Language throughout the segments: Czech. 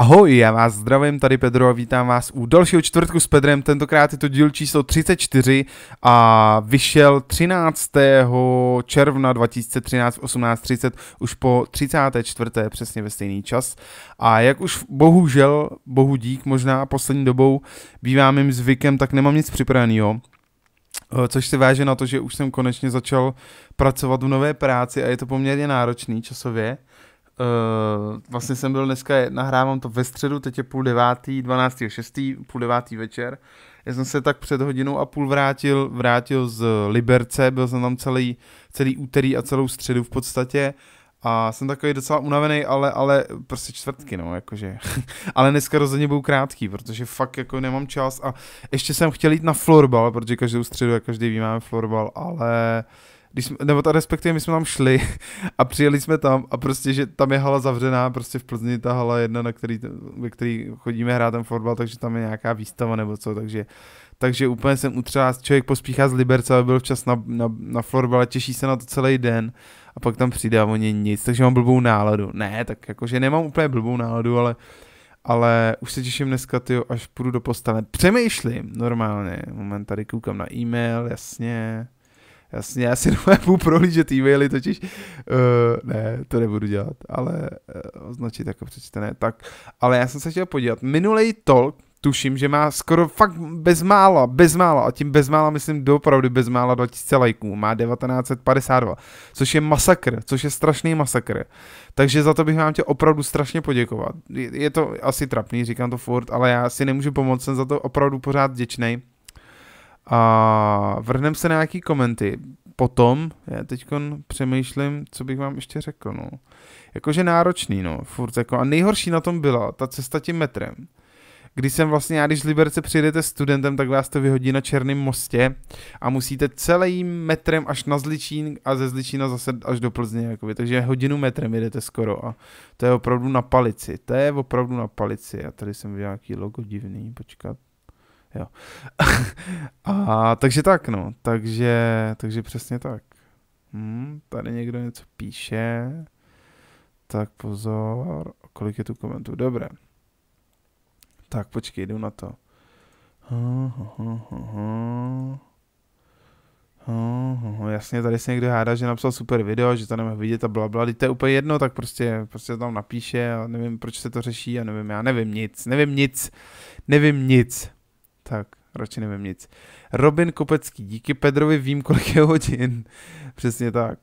Ahoj, já vás zdravím, tady Pedro a vítám vás u dalšího čtvrtku s Pedrem, tentokrát je to díl číslo 34 a vyšel 13. června 2013 18.30, už po 34. přesně ve stejný čas. A jak už bohužel, bohu dík možná poslední dobou bývá mým zvykem, tak nemám nic připraveného. Eh, což se váže na to, že už jsem konečně začal pracovat v nové práci a je to poměrně náročný časově. Uh, vlastně jsem byl dneska, nahrávám to ve středu, teď je půl devátý, 12. 6. půl devátý večer. Já jsem se tak před hodinou a půl vrátil, vrátil z Liberce, byl jsem tam celý, celý úterý a celou středu v podstatě. A jsem takový docela unavený, ale, ale prostě čtvrtky, no, jakože. ale dneska rozhodně budou krátký, protože fakt jako nemám čas a ještě jsem chtěl jít na florbal, protože každou středu, jak každý ví, máme florbal, ale uh, když jsme, nebo ta respektive my jsme tam šli a přijeli jsme tam a prostě, že tam je hala zavřená, prostě v Plzni ta hala jedna, na který, ve který chodíme hrát ten fotbal, takže tam je nějaká výstava nebo co, takže takže úplně jsem utřás, člověk pospíchá z Liberce, aby byl včas na, na, na florbale, těší se na to celý den a pak tam přijde a oni nic, takže mám blbou náladu. Ne, tak jakože nemám úplně blbou náladu, ale, ale už se těším dneska, tyjo, až půjdu do postele. Přemýšlím normálně, moment, tady koukám na e-mail, jasně, Jasně, já si budu prohlížet e-maily, totiž uh, ne, to nebudu dělat, ale uh, označit jako přečtené, tak. Ale já jsem se chtěl podívat, Minulý talk, tuším, že má skoro fakt bezmála, bezmála, a tím bezmála myslím doopravdy bezmála 2000 lajků, má 1952, což je masakr, což je strašný masakr. Takže za to bych vám tě opravdu strašně poděkovat. Je, je to asi trapný, říkám to furt, ale já si nemůžu pomoct, jsem za to opravdu pořád děčnej. A vrhneme se na nějaký komenty. Potom, já teď přemýšlím, co bych vám ještě řekl, no. Jakože náročný, no, furt jako. A nejhorší na tom byla ta cesta tím metrem. Když jsem vlastně, já když z Liberce přijedete studentem, tak vás to vyhodí na Černém mostě a musíte celým metrem až na Zličín a ze Zličína zase až do Plzně, jakoby. takže hodinu metrem jedete skoro a to je opravdu na palici, to je opravdu na palici a tady jsem viděl nějaký logo divný, počkat. Jo. a takže tak, no. Takže, takže přesně tak. Hmm, tady někdo něco píše. Tak pozor, kolik je tu komentů. Dobré. Tak počkej, jdu na to. Uh, ha, ha, Oh, jasně, tady se někdo hádá, že napsal super video, že to nemá vidět a blabla, teď to je úplně jedno, tak prostě, prostě tam napíše a nevím, proč se to řeší a nevím, já nevím nic, nevím nic, nevím nic. Tak, radši nevím nic. Robin Kopecký, díky Pedrovi vím, kolik je hodin. Přesně tak.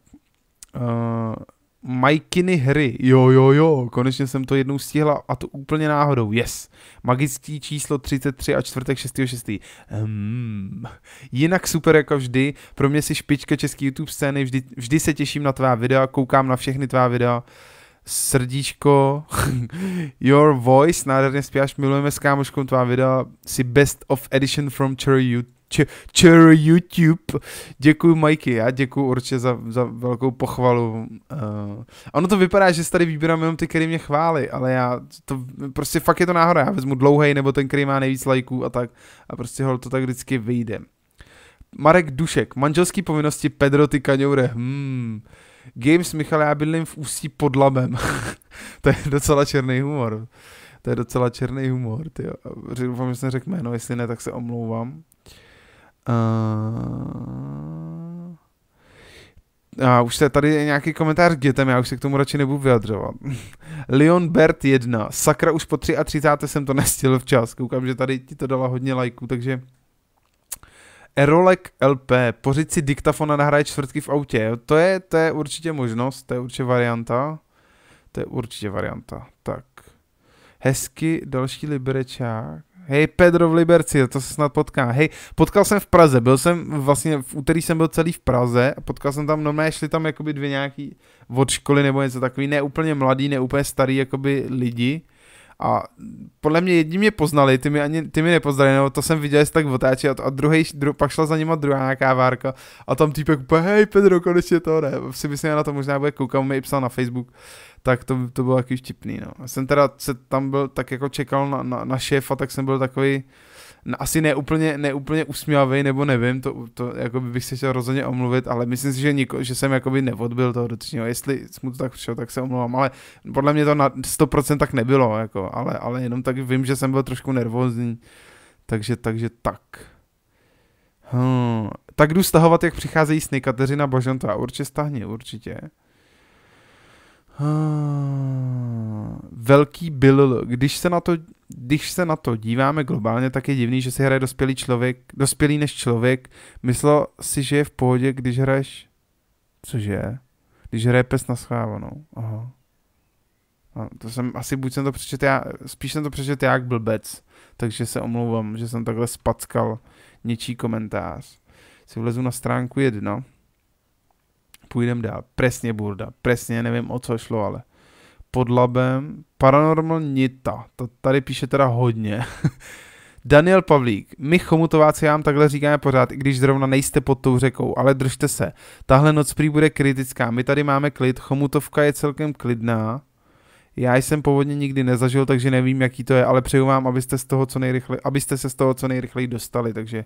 Uh, Majkiny hry. Jo, jo, jo, konečně jsem to jednou stihla a to úplně náhodou. Yes. Magický číslo 33 a čtvrtek 6.6. Hmm. jinak super jako vždy. Pro mě si špička české YouTube scény. Vždy, vždy se těším na tvá videa, koukám na všechny tvá videa. Uh, srdíčko, your voice, nádherně zpíváš, milujeme s kámoškou tvá videa, si best of edition from Cherry YouTube. Čer YouTube. Děkuji Mikey, já děkuji určitě za, za velkou pochvalu. Uh, ono to vypadá, že tady vybírám jenom ty, který mě chválí, ale já to prostě fakt je to náhoda. Já vezmu dlouhej nebo ten, který má nejvíc lajků a tak a prostě hol to tak vždycky vyjde. Marek Dušek, manželský povinnosti Pedro ty kaňoure. Hmm. Uh, Games, Michal já bydlím v Ústí pod Labem. to je docela černý humor. To je docela černý humor, ty Doufám, že jsem řekl jméno, jestli ne, tak se omlouvám. Uh... A už se tady je nějaký komentář k dětem, já už se k tomu radši nebudu vyjadřovat. Leon Bert 1. Sakra už po 33. jsem to nestihl včas. Koukám, že tady ti to dala hodně lajků, takže Erolek LP, pořiď si diktafon a nahraje čtvrtky v autě. To je, to je určitě možnost, to je určitě varianta. To je určitě varianta. Tak. Hezky, další liberečák. Hej, Pedro v Liberci, to se snad potká. Hej, potkal jsem v Praze, byl jsem vlastně, v úterý jsem byl celý v Praze a potkal jsem tam, normálně šli tam jakoby dvě nějaký od školy nebo něco takový, ne úplně mladý, ne úplně starý jakoby lidi. A podle mě jedni mě poznali, ty mi, ani, ty mi nepoznali, nebo to jsem viděl, jestli tak otáčí a, a druhý, dru, pak šla za nima druhá kávárka a tam týpek úplně, hej Pedro, konečně to ne, si myslím, že na to možná bude koukat, mi psal na Facebook, tak to, to bylo taky vtipný, no. Jsem teda se tam byl, tak jako čekal na, na, na šéfa, tak jsem byl takový, no, asi neúplně, neúplně usmívavý, nebo nevím, to, to jako bych se chtěl rozhodně omluvit, ale myslím si, že, niko, že jsem jakoby neodbil toho dotyčního, jestli mu to tak přišlo, tak se omlouvám, ale podle mě to na 100% tak nebylo, jako, ale, ale jenom tak vím, že jsem byl trošku nervózní, takže, takže tak. Hmm. Tak jdu stahovat, jak přicházejí sny Kateřina Božantová. Určitě stahně, určitě. Hmm. Velký byl, když se na to když se na to díváme globálně, tak je divný, že si hraje dospělý člověk, dospělý než člověk. Myslel si, že je v pohodě, když hraješ... Cože? Když hraje pes na schávanou. Aha. A to jsem, asi buď jsem to přečet já, spíš jsem to přečet já jak blbec, takže se omlouvám, že jsem takhle spackal něčí komentář. Si vlezu na stránku jedno. Půjdem dál. Presně burda. Presně nevím, o co šlo, ale pod labem, Paranormal Nita, to tady píše teda hodně. Daniel Pavlík, my chomutováci vám takhle říkáme pořád, i když zrovna nejste pod tou řekou, ale držte se. Tahle noc prý bude kritická, my tady máme klid, chomutovka je celkem klidná. Já jsem povodně nikdy nezažil, takže nevím, jaký to je, ale přeju vám, abyste, z toho co nejrychle, abyste se z toho co nejrychleji dostali, takže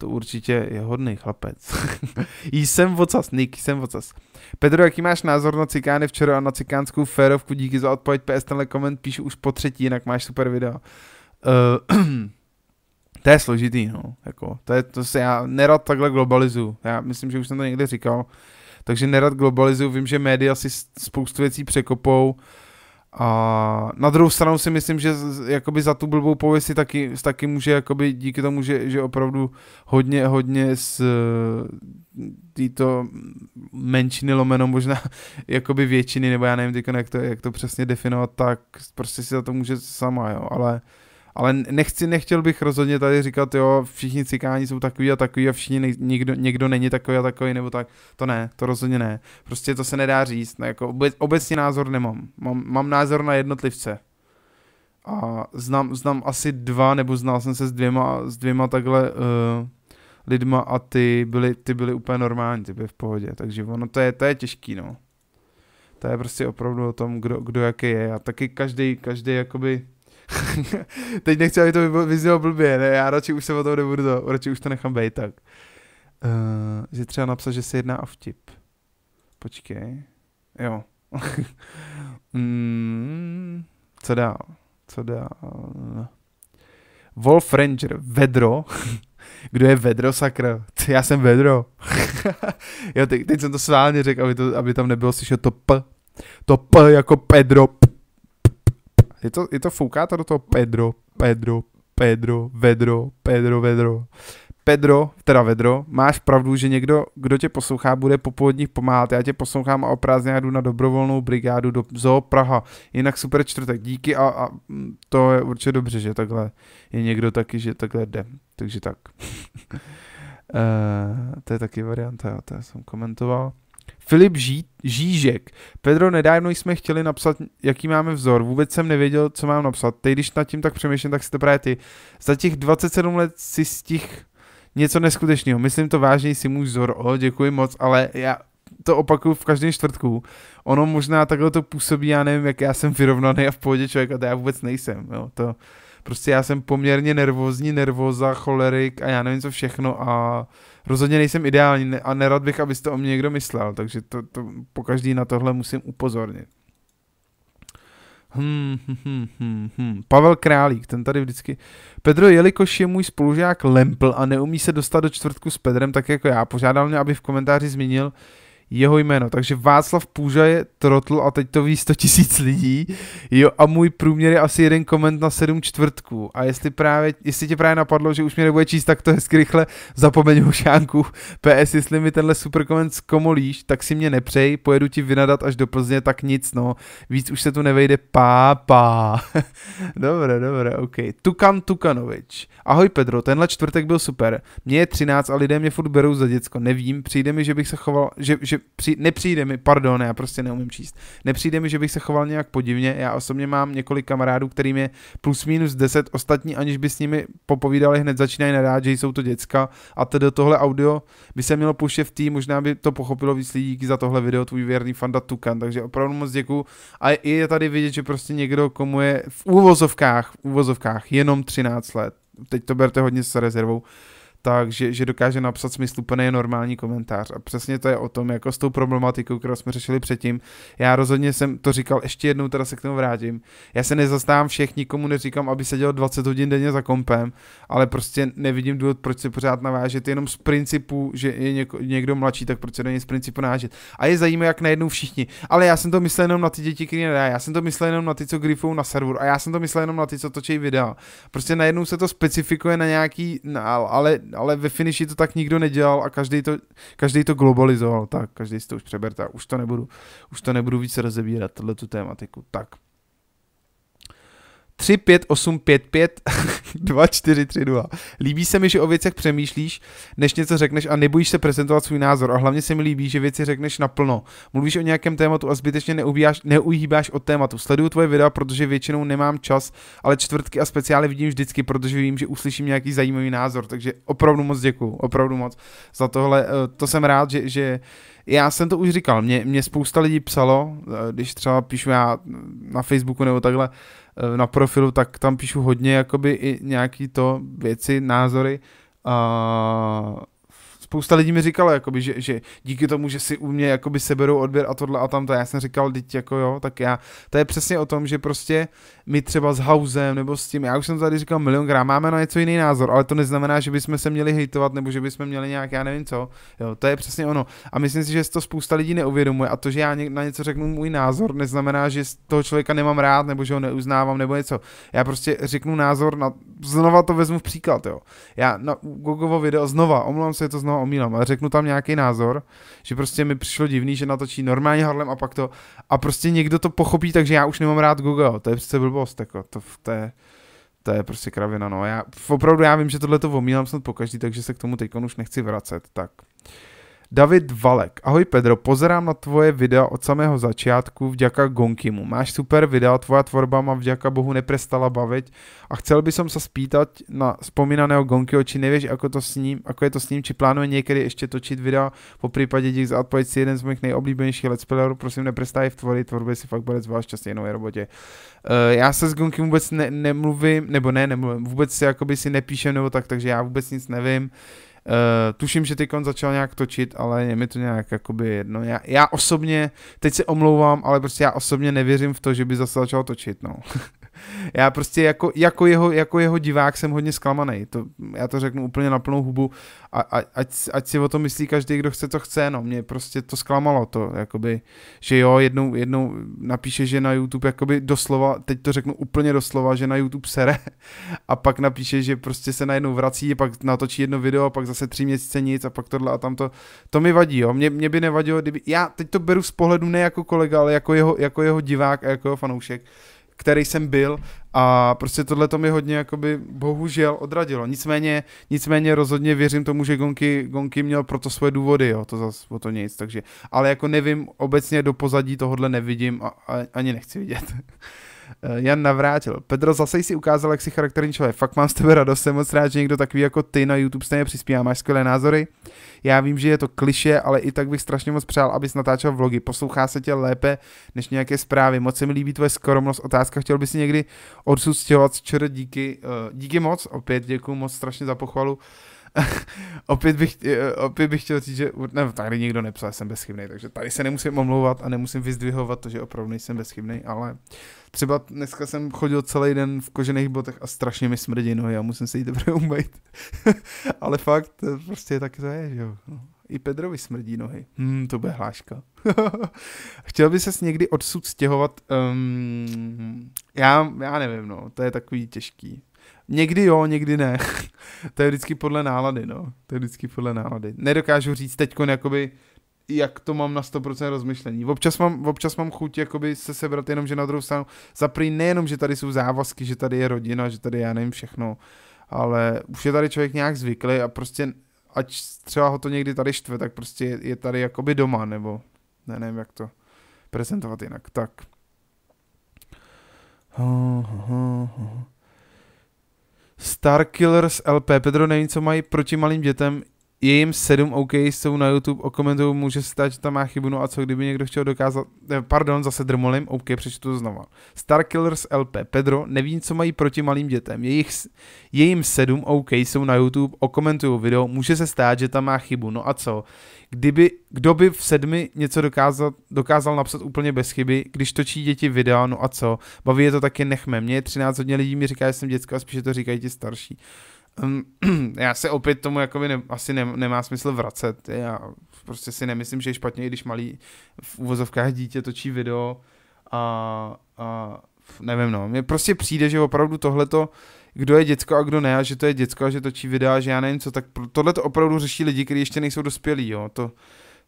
to určitě je hodný chlapec. jsem vocas, Nick, jsem vocas. Pedro, jaký máš názor na cikány včera a na cikánskou férovku? Díky za odpověď, PS, tenhle koment píšu už po třetí, jinak máš super video. Uh, to je složitý, no. Jako, to, je, to se já nerad takhle globalizuju. Já myslím, že už jsem to někde říkal. Takže nerad globalizuju, vím, že média si spoustu věcí překopou, a na druhou stranu si myslím, že jakoby za tu blbou pověst si taky, taky může jakoby díky tomu, že, že opravdu hodně, hodně z eh, této menšiny lomeno možná jakoby většiny, nebo já nevím teď, jak to, jak to přesně definovat, tak prostě si za to může sama, jo, ale ale nechci, nechtěl bych rozhodně tady říkat, jo, všichni cikáni jsou takový a takový a všichni někdo, někdo není takový a takový nebo tak. To ne, to rozhodně ne. Prostě to se nedá říct. Ne, jako obec, obecně názor nemám. Mám, mám názor na jednotlivce. A znám, znám asi dva, nebo znal jsem se s dvěma, s dvěma takhle uh, lidma a ty byly, ty byly úplně normální, ty byly v pohodě. Takže ono to je, to je těžký, no. To je prostě opravdu o tom, kdo, kdo jaký je. A taky každý, každý jakoby Teď nechci, aby to vyznělo blbě, ne? Já radši už se o tom nebudu to, radši už to nechám být tak. Uh, že třeba napsat, že se jedná o vtip. Počkej. Jo. mm, co dál? Co dál? Wolf Ranger, vedro. Kdo je vedro, sakra? Já jsem vedro. jo, teď, teď jsem to sválně řekl, aby, to, aby tam nebylo slyšet to p. To p jako Pedro, je to, je to fouká to do toho Pedro, Pedro, Pedro, Vedro, Pedro, Vedro. Pedro, teda Vedro, máš pravdu, že někdo, kdo tě poslouchá, bude po povodních pomáhat. Já tě poslouchám a o prázdně jdu na dobrovolnou brigádu do Zoo Praha. Jinak super čtvrtek, díky a, a to je určitě dobře, že takhle je někdo taky, že takhle jde. Takže tak. uh, to je taky varianta, to jsem komentoval. Filip Ží, Žížek. Pedro, nedávno jsme chtěli napsat, jaký máme vzor. Vůbec jsem nevěděl, co mám napsat. Teď, když nad tím tak přemýšlím, tak si to právě ty. Za těch 27 let si z těch něco neskutečného. Myslím to vážně, si můj vzor. O, děkuji moc, ale já to opakuju v každém čtvrtku. Ono možná takhle to působí, já nevím, jak já jsem vyrovnaný a v pohodě člověk, a to já vůbec nejsem. Jo. To, prostě já jsem poměrně nervózní, nervóza, cholerik a já nevím co všechno a rozhodně nejsem ideální a nerad bych, abyste to o mě někdo myslel, takže to, to po každý na tohle musím upozornit. hmm, hmm, hmm, hmm. Pavel Králík, ten tady vždycky. Pedro, jelikož je můj spolužák Lempl a neumí se dostat do čtvrtku s Pedrem, tak jako já, požádal mě, aby v komentáři zmínil, jeho jméno. Takže Václav Půža je trotl a teď to ví 100 tisíc lidí. Jo, a můj průměr je asi jeden koment na 7 čtvrtků. A jestli, právě, jestli tě právě napadlo, že už mě nebude číst to hezky rychle, zapomeň ho šánku. PS, jestli mi tenhle super koment zkomolíš, tak si mě nepřej, pojedu ti vynadat až do Plzně, tak nic, no. Víc už se tu nevejde pá. dobré, dobré, ok. Tukan Tukanovič. Ahoj Pedro, tenhle čtvrtek byl super. Mně je 13 a lidé mě furt berou za děcko. Nevím, přijde mi, že bych se choval, že, že, při, nepřijde mi, pardon, já prostě neumím číst, nepřijde mi, že bych se choval nějak podivně, já osobně mám několik kamarádů, kterým je plus minus 10 ostatní, aniž by s nimi popovídali, hned začínají nadát, že jsou to děcka a tedy tohle audio by se mělo pouštět v tý, možná by to pochopilo víc lidí, díky za tohle video, tvůj věrný fanda Tukan, takže opravdu moc děkuji a je tady vidět, že prostě někdo, komu je v úvozovkách, v úvozovkách jenom 13 let, teď to berte hodně s rezervou, takže že dokáže napsat smysluplný normální komentář. A přesně to je o tom, jako s tou problematikou, kterou jsme řešili předtím. Já rozhodně jsem to říkal, ještě jednou teda se k tomu vrátím. Já se nezastávám všech, nikomu neříkám, aby dělal 20 hodin denně za kompem, ale prostě nevidím důvod, proč se pořád navážet, jenom z principu, že je něko, někdo mladší, tak proč se do něj z principu navážet. A je zajímavé, jak najednou všichni. Ale já jsem to myslel jenom na ty děti, které nedá, já jsem to myslel jenom na ty, co grifou na server, a já jsem to myslel jenom na ty, co točí videa. Prostě najednou se to specifikuje na nějaký, na, ale ale ve finiši to tak nikdo nedělal a každý to, každý to globalizoval, tak každý si to už přeberte, už to nebudu, už to nebudu víc rozebírat, tuhle tu tématiku, tak 358552. 2432. Líbí se mi, že o věcech přemýšlíš, než něco řekneš a nebojíš se prezentovat svůj názor. A hlavně se mi líbí, že věci řekneš naplno. Mluvíš o nějakém tématu a zbytečně neubíjáš, neuhýbáš od tématu. Sleduju tvoje videa, protože většinou nemám čas, ale čtvrtky a speciály vidím vždycky, protože vím, že uslyším nějaký zajímavý názor. Takže opravdu moc děkuju, opravdu moc za tohle. Eh, to jsem rád, že, že já jsem to už říkal, mě, mě spousta lidí psalo, eh, když třeba píšu já na Facebooku nebo takhle, uh, Eh, na profilu, tak tam píšu hodně jakoby i nějaký to věci, názory a spousta lidí mi říkalo, jakoby, že, že díky tomu, že si u mě jakoby seberou odběr a tohle a tam já jsem říkal, teď jako jo, tak já, to je přesně o tom, že prostě my třeba s Hausem nebo s tím, já už jsem tady říkal milionkrát, máme na něco jiný názor, ale to neznamená, že bychom se měli hejtovat nebo že bychom měli nějak, já nevím co, jo, to je přesně ono. A myslím si, že to spousta lidí neuvědomuje a to, že já na něco řeknu můj názor, neznamená, že toho člověka nemám rád nebo že ho neuznávám nebo něco. Já prostě řeknu názor na, znova to vezmu v příklad, jo. Já na Gogovo video znova, omlouvám se, je to znova omílám, ale řeknu tam nějaký názor, že prostě mi přišlo divný, že natočí normálně Harlem a pak to, a prostě někdo to pochopí, takže já už nemám rád Google, to je přece blbost, jako, to, to je, to je prostě kravina, no. Já, opravdu já vím, že tohle to omílám snad pokaždý, takže se k tomu teď už nechci vracet, tak. David Valek. Ahoj Pedro, pozerám na tvoje videa od samého začátku vďaka Gonkimu. Máš super videa, tvoja tvorba má vďaka Bohu neprestala bavit. a chcel by som sa spýtať na spomínaného Gonkyho, či nevieš, ako, to s ním, ako je to s ním, či plánuje niekedy ešte točiť videa, po prípade dík za odpověď si jeden z mých nejoblíbenějších let's playerů, prosím neprestaj v tvory, tvorby si fakt bude zvlášť stejnou je robotě. Uh, e, já se s Gonky vůbec ne, nemluvím, nebo ne, nemluvím, vůbec si jakoby si nepíšem nebo tak, takže já vůbec nic nevím. Uh, Uh, tuším, že teď on začal nějak točit, ale je mi to nějak jakoby jedno. Já, já osobně, teď se omlouvám, ale prostě já osobně nevěřím v to, že by zase začal točit, no. já prostě jako, jako, jeho, jako jeho divák jsem hodně zklamaný. To, já to řeknu úplně na plnou hubu a, a ať, ať, si o tom myslí každý, kdo chce, co chce, no mě prostě to zklamalo to, jakoby, že jo, jednou, jednou napíše, že na YouTube jakoby doslova, teď to řeknu úplně doslova, že na YouTube sere a pak napíše, že prostě se najednou vrací, pak natočí jedno video, pak zase tři měsíce nic a pak tohle a tamto. To mi vadí, jo, mě, mě by nevadilo, kdyby, já teď to beru z pohledu ne jako kolega, ale jako jeho, jako jeho divák a jako jeho fanoušek, který jsem byl a prostě tohle to mi hodně jakoby bohužel odradilo. Nicméně, nicméně rozhodně věřím tomu, že Gonky, Gonky měl proto svoje důvody, jo, to zas o to nic, takže, ale jako nevím, obecně do pozadí tohohle nevidím a, a ani nechci vidět. Eh, Jan navrátil. Pedro, zase si ukázal, jak si charakterní člověk. Fakt mám z tebe radost, jsem moc rád, že někdo takový jako ty na YouTube stejně přispívá. Máš skvělé názory. Já vím, že je to kliše, ale i tak bych strašně moc přál, abys natáčel vlogy. Poslouchá se tě lépe než nějaké zprávy. Moc se mi líbí tvoje skromnost. Otázka, chtěl bys si někdy odsud stěhovat z díky, eh, díky moc. Opět děkuji moc strašně za pochvalu. Uh, opět, bych, eh, opět bych chtěl říct, že ne, tady nikdo nepsal, jsem bezchybný, takže tady se nemusím omlouvat a nemusím vyzdvihovat to, že opravdu nejsem bezchybný, ale třeba dneska jsem chodil celý den v kožených botech a strašně mi smrdí nohy a musím se jít dobře umýt. ale fakt, eh, prostě tak to je, že jo. No, I Pedrovi smrdí nohy. Hmm, to bude hláška. Chtěl by ses někdy odsud stěhovat? Um, já, já nevím, no, to je takový těžký. Někdy jo, někdy ne. to je vždycky podle nálady, no. To je vždycky podle nálady. Nedokážu říct teď, jakoby, jak to mám na 100% rozmyšlení. Občas mám, občas mám chuť jakoby se sebrat jenom, že na druhou stranu zaprý nejenom, že tady jsou závazky, že tady je rodina, že tady já nevím všechno, ale už je tady člověk nějak zvyklý a prostě ať třeba ho to někdy tady štve, tak prostě je, je tady jakoby doma, nebo ne, nevím, jak to prezentovat jinak. Tak. ha, ha, ha. Starkillers LP. Pedro, nevím, co mají proti malým dětem je jim sedm OK, jsou na YouTube, okomentuju, může se stát, že tam má chybu, no a co kdyby někdo chtěl dokázat, eh, pardon, zase drmolím, OK, přečtu to znova. Starkillers LP, Pedro, nevím, co mají proti malým dětem, Jejich, je jim sedm OK, jsou na YouTube, okomentuju video, může se stát, že tam má chybu, no a co? Kdyby, kdo by v sedmi něco dokázal, dokázal napsat úplně bez chyby, když točí děti video, no a co? Baví je to taky nechme, mě je 13 hodně lidí mi říká, že jsem dětská, a spíše to říkají ti starší. Ehm, já se opět tomu jakoby ne, asi ne, nemá smysl vracet. Já prostě si nemyslím, že je špatně, i když malý v uvozovkách dítě točí video a, a nevím no, mně prostě přijde, že opravdu tohleto, kdo je děcko a kdo ne a že to je děcko a že točí videa, že já nevím co, tak tohle to opravdu řeší lidi, kteří ještě nejsou dospělí, jo, to,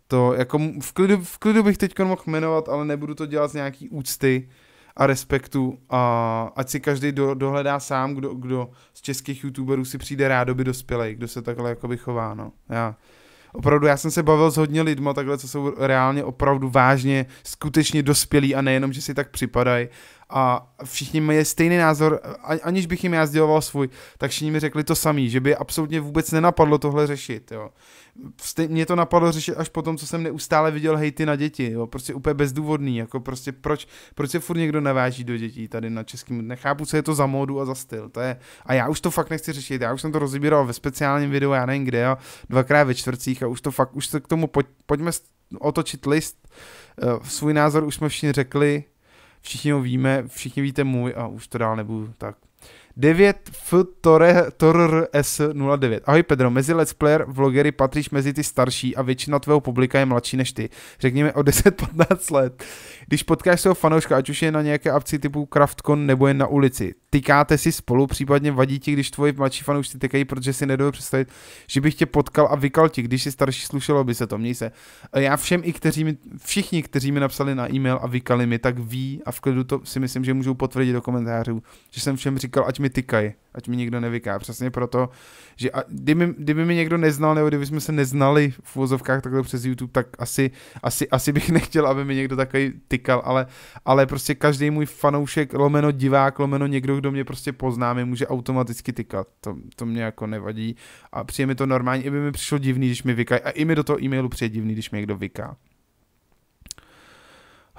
to jako v klidu, v klidu bych teď mohl jmenovat, ale nebudu to dělat z nějaký úcty, uh, a respektu a ať si každý do, dohledá sám, kdo, kdo z českých youtuberů si přijde rádoby dospělej, kdo se takhle jako vychová, no. Já, opravdu, já jsem se bavil s hodně lidma takhle, co jsou reálně opravdu vážně, skutečně dospělí a nejenom, že si tak připadají a všichni mají stejný názor, aniž bych jim já sděloval svůj, tak všichni mi řekli to samý, že by absolutně vůbec nenapadlo tohle řešit, jo. mě to napadlo řešit až potom, co jsem neustále viděl hejty na děti, jo, prostě úplně bezdůvodný, jako prostě proč, proč se furt někdo naváží do dětí tady na českým, nechápu, co je to za módu a za styl, to je, a já už to fakt nechci řešit, já už jsem to rozbíral ve speciálním videu, já nevím kde, jo, dvakrát ve čtvrtcích a už to fakt, už se k tomu poj, pojďme otočit list, eh, svůj názor už jsme všichni řekli, Všichni ho víme, všichni víte můj a už to dál nebudu tak 9 S09. Ahoj Pedro, mezi let's player vlogery patříš mezi ty starší a většina tvého publika je mladší než ty. Řekněme o 10-15 let. Když potkáš svého fanouška, ať už je na nějaké akci typu CraftCon nebo jen na ulici, tykáte si spolu, případně vadí ti, když tvoji mladší fanoušci tykají, protože si nedovedu představit, že bych tě potkal a vykal ti, když si starší slušelo by se to, měj se. Já všem, i kteří mi, všichni, kteří mi napsali na e-mail a vykali mi, tak ví a v klidu to si myslím, že můžou potvrdit do komentářů, že jsem všem říkal, říkal, ať mi tykají, ať mi nikdo nevyká. Přesně proto, že a, kdyby, kdyby mi někdo neznal, nebo kdyby jsme se neznali v vozovkách takhle přes YouTube, tak asi, asi, asi bych nechtěl, aby mi někdo takový tykal, ale, ale prostě každý můj fanoušek, lomeno divák, lomeno někdo, kdo mě prostě pozná, mě může automaticky tykat. To, to mě jako nevadí a přijde mi to normální, i by mi přišlo divný, když mi vykají a i mi do toho e-mailu přijde divný, když mi někdo vyká.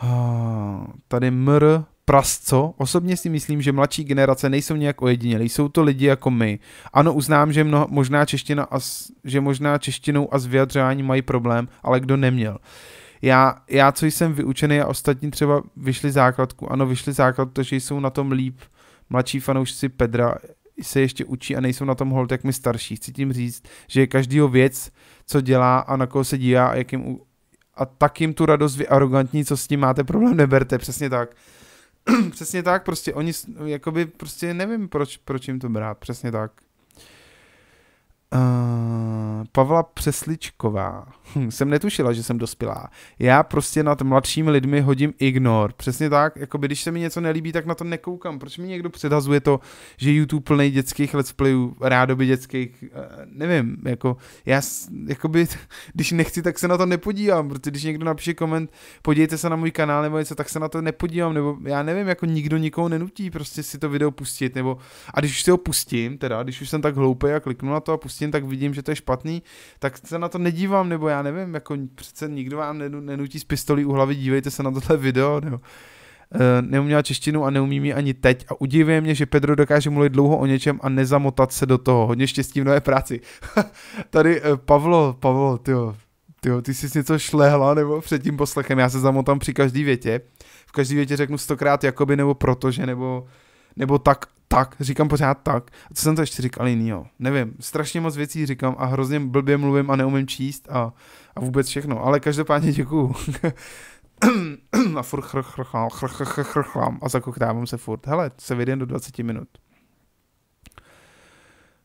Ah, tady mr prasco. Osobně si myslím, že mladší generace nejsou nějak ojedinělí, jsou to lidi jako my. Ano, uznám, že, mnoho, možná, čeština a, že možná češtinou a s vyjadřováním mají problém, ale kdo neměl. Já, já, co jsem vyučený a ostatní třeba vyšli základku, ano, vyšli základ, protože jsou na tom líp mladší fanoušci Pedra, se ještě učí a nejsou na tom hold jak my starší. Chci tím říct, že každýho věc, co dělá a na koho se dívá a, jak jim, a tak jim tu radost vy arrogantní, co s tím máte problém, neberte, přesně tak. Přesně tak, prostě oni, jakoby, prostě nevím, proč, proč jim to brát, přesně tak. Uh, Pavla Přesličková. Hm, jsem netušila, že jsem dospělá. Já prostě nad mladšími lidmi hodím ignor. Přesně tak, jako by, když se mi něco nelíbí, tak na to nekoukám. Proč mi někdo předhazuje to, že YouTube plný dětských let's playů, rádoby dětských, uh, nevím, jako já, jako by, když nechci, tak se na to nepodívám, protože když někdo napíše koment, podívejte se na můj kanál nebo něco, tak se na to nepodívám, nebo já nevím, jako nikdo nikoho nenutí prostě si to video pustit, nebo a když už si ho pustím, teda, když už jsem tak hloupý a kliknu na to a pustím listin, tak vidím, že to je špatný, tak se na to nedívám, nebo já nevím, jako přece nikdo vám nenutí z pistolí u hlavy, dívejte se na tohle video, nebo eh, neuměla češtinu a neumí mi ani teď a udivuje mě, že Pedro dokáže mluvit dlouho o něčem a nezamotat se do toho. Hodně štěstí v nové práci. Tady eh, Pavlo, Pavlo, tyjo, tyjo, ty jsi něco šlehla nebo před tím poslechem, já se zamotám při každý větě. V každý větě řeknu stokrát jakoby nebo protože nebo nebo tak tak, říkám pořád tak. A co jsem to ještě říkal jinýho? Nevím, strašně moc věcí říkám a hrozně blbě mluvím a neumím číst a, a vůbec všechno, ale každopádně děkuju. a furt chrchlám. chrchrchlám a zakoktávám se furt. Hele, se vyjde do 20 minut.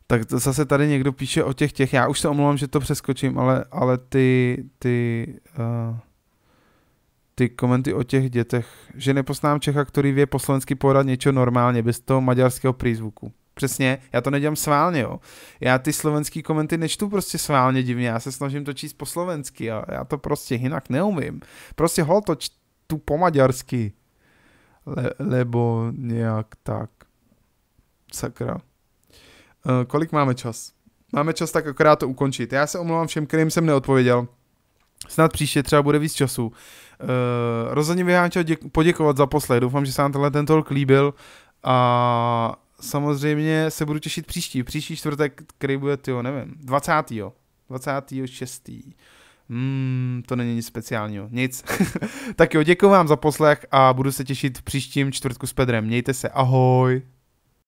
Tak to zase tady někdo píše o těch těch, já už se omlouvám, že to přeskočím, ale, ale ty, ty, uh, ty komenty o těch dětech, že nepoznám Čecha, který vě po slovensky podat něco normálně, bez toho maďarského přízvuku. Přesně, já to nedělám sválně, jo. Já ty slovenský komenty nečtu prostě sválně divně, já se snažím to číst po slovensky a já to prostě jinak neumím. Prostě hol to čtu po maďarsky. Le, lebo nějak tak. Sakra. Uh, kolik máme čas? Máme čas tak akorát to ukončit. Já se omlouvám všem, kterým jsem neodpověděl. Snad příště třeba bude víc času. Uh, rozhodně bych vám chtěl děk- poděkovat za poslech. Doufám, že se vám tenhle ten líbil a samozřejmě se budu těšit příští. Příští čtvrtek, který bude, tyjo, nevím, 20. 26. Hmm, to není nic speciálního. Nic. tak jo, děkuji vám za poslech a budu se těšit příštím čtvrtku s Pedrem. Mějte se, ahoj.